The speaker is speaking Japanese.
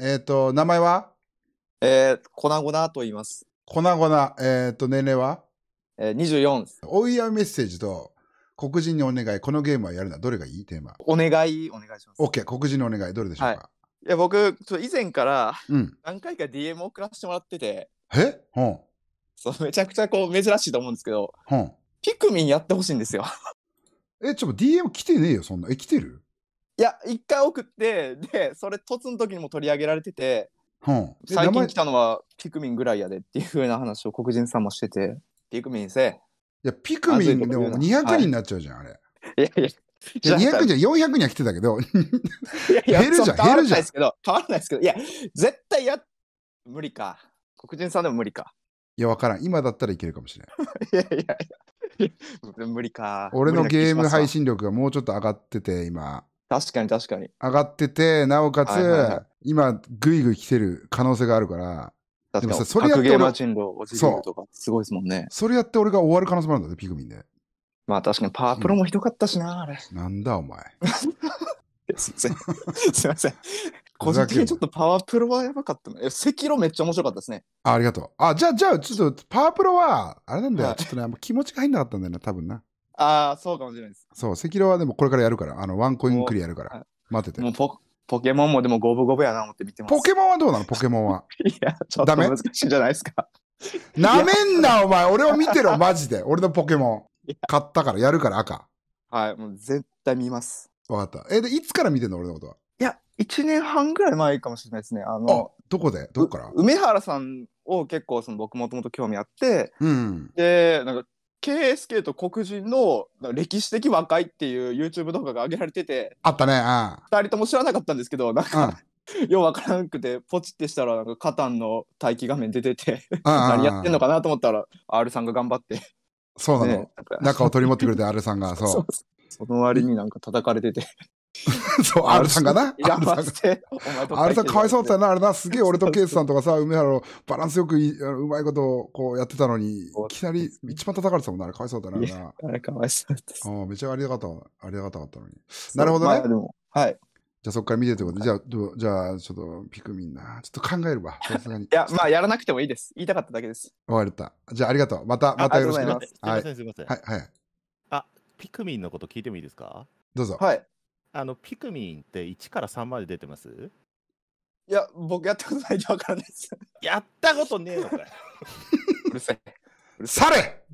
えっ、ー、と、名前はえー、粉々と言います。粉々、えっ、ー、と、年齢はえー、24です。お祝いメッセージと、黒人にお願い、このゲームはやるな。どれがいいテーマ。お願い、お願いします。OK、黒人にお願い、どれでしょうか、はい、いや、僕、ちょ以前から、何回か DM を送らせてもらってて。うん、えほん。そう、めちゃくちゃこう、珍しいと思うんですけど、ほん。ピクミンやってほしいんですよ。え、ちょっと DM 来てねえよ、そんな。え、来てるいや一回送ってでそれ突の時にも取り上げられてて、うん、最近来たのはピクミンぐらいやでっていうふうな話を黒人さんもしててピクミンせいやピクミンでも200人になっちゃうじゃん、はい、あれいやいやじゃ200じゃ400には来てたけどいやいや 減るじゃん減るじゃど変わらないですけどいや絶対や無理か黒人さんでも無理かいや分からん今だったらいけるかもしれんい いやいやいや 無理か俺のゲーム配信力がもうちょっと上がってて今確かに確かに。上がってて、なおかつ、はいはいはい今、ぐいぐい来てる可能性があるから、でもさ、それやって俺、すごいですもんね。それやって俺が終わる可能性もあるんだぜ、ピグミンで。まあ確かにパワープロもひどかったしな、あれ。なんだお前。すいません。すいません。個人的にちょっとパワープロはやばかったな。赤炉めっちゃ面白かったですね。あ、ありがとう。あ、じゃあ、じゃあ、ちょっとパワープロは、あれなんだよ。はい、ちょっとね、あんま気持ちが入んなかったんだよな、多分な。ああ、そうかもしれないです。そう、赤狼はでもこれからやるから、あの、ワンコインクリアやるから、待ってもて。うポポケモンもでも五分五分やな思って見てます。ポケモンはどうなのポケモンは。いや、ちょっと難しいんじゃないですか。なめんな、お前。俺を見てろ、マジで。俺のポケモン。買ったから、やるから赤。はい、もう絶対見ます。わかった。え、で、いつから見てんの俺のことは。いや、1年半ぐらい前かもしれないですね。あの、あ、どこでどこから梅原さんを結構その僕もともと興味あって、うん。で、なんか KSK と黒人の歴史的和解っていう YouTube 動画が上げられててあったねうん2人とも知らなかったんですけどなんか、うん、ようわからんくてポチってしたらなんかカタンの待機画面出てて何やってんのかなと思ったら R さんが頑張ってそうなの、ね、中を取り持ってくれて R さんがそうその割になんか叩かれてて そう、R さんがな。R さんが。R さんかわいそうだったな、あれな。すげえ俺とケイスさんとかさ、梅原のバランスよくうまいことこうやってたのに、いきなり一番叩かれてたもんな、あれかわいそうだったな。あれかわいそうだった。めちゃありがたありがたかったのに。なるほどね。はい。じゃあそこから見てってことで、じゃあ、じゃあちょっとピクミンな。ちょっと考えるわ、さすがに。いや、まあやらなくてもいいです。言いたかっただけです。わかった。じゃあありがとう。また、またよろしく。はい、しますいません。はい、はい。あ、ピクミンのこと聞いてもいいですかどうぞ。はい。あの、ピクミンって1から3まで出てますいや、僕やったことないんでわからないです。やったことねえのかよ。うるされ